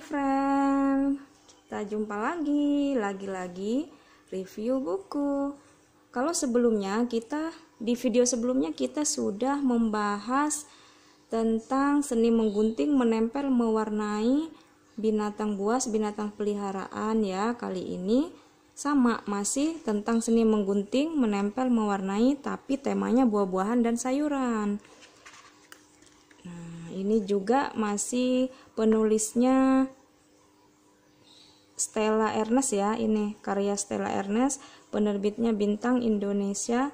friend, kita jumpa lagi, lagi-lagi review buku. Kalau sebelumnya kita di video sebelumnya kita sudah membahas tentang seni menggunting, menempel, mewarnai binatang buas, binatang peliharaan ya. Kali ini sama masih tentang seni menggunting, menempel, mewarnai tapi temanya buah-buahan dan sayuran ini juga masih penulisnya Stella Ernest ya ini karya Stella Ernest penerbitnya Bintang Indonesia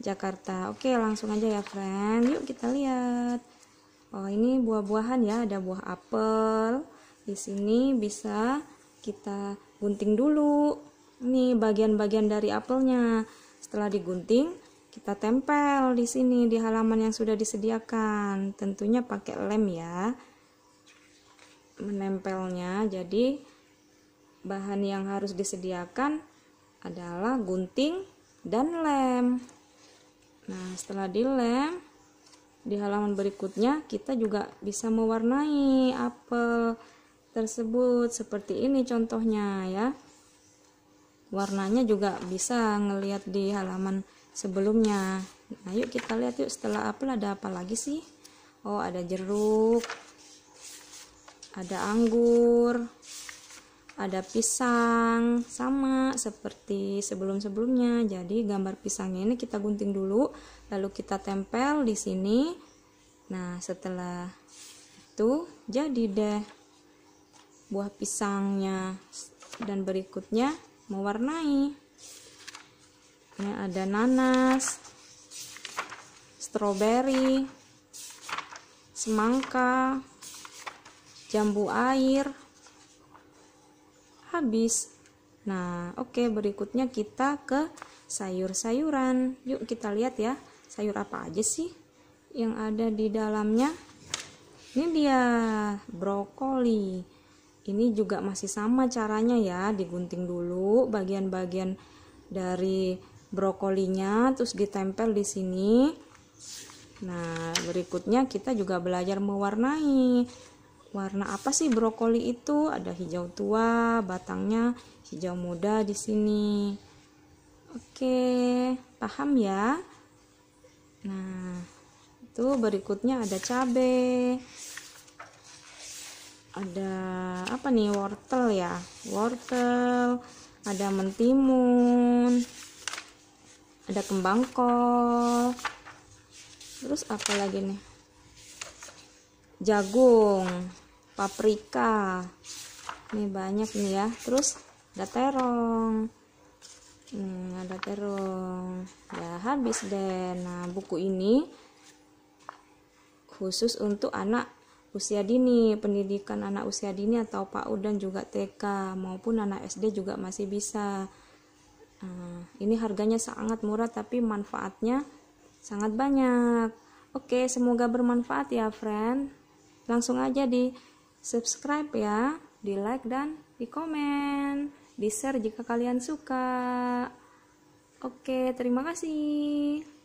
Jakarta oke langsung aja ya friend yuk kita lihat oh ini buah-buahan ya ada buah apel di sini bisa kita gunting dulu nih bagian-bagian dari apelnya setelah digunting kita tempel di sini di halaman yang sudah disediakan tentunya pakai lem ya menempelnya jadi bahan yang harus disediakan adalah gunting dan lem nah setelah dilem di halaman berikutnya kita juga bisa mewarnai apel tersebut seperti ini contohnya ya warnanya juga bisa ngelihat di halaman sebelumnya nah yuk kita lihat yuk setelah apel ada apa lagi sih oh ada jeruk ada anggur ada pisang sama seperti sebelum-sebelumnya jadi gambar pisangnya ini kita gunting dulu lalu kita tempel di sini nah setelah itu jadi deh buah pisangnya dan berikutnya mewarnai ini ada nanas stroberi semangka jambu air habis nah oke okay, berikutnya kita ke sayur-sayuran yuk kita lihat ya sayur apa aja sih yang ada di dalamnya ini dia brokoli ini juga masih sama caranya ya digunting dulu bagian-bagian dari brokolinya terus ditempel di sini nah berikutnya kita juga belajar mewarnai warna apa sih brokoli itu ada hijau tua batangnya hijau muda di sini oke paham ya nah itu berikutnya ada cabe. ada apa nih wortel ya wortel ada mentimun ada kembang kol terus apa lagi nih jagung paprika ini banyak nih ya terus ada terong hmm, ada terong ya habis deh nah buku ini khusus untuk anak usia dini pendidikan anak usia dini atau PAUD dan juga TK maupun anak SD juga masih bisa Eh, ini harganya sangat murah tapi manfaatnya sangat banyak. Oke, semoga bermanfaat ya, friend. Langsung aja di subscribe ya, di like dan di komen, di share jika kalian suka. Oke, terima kasih.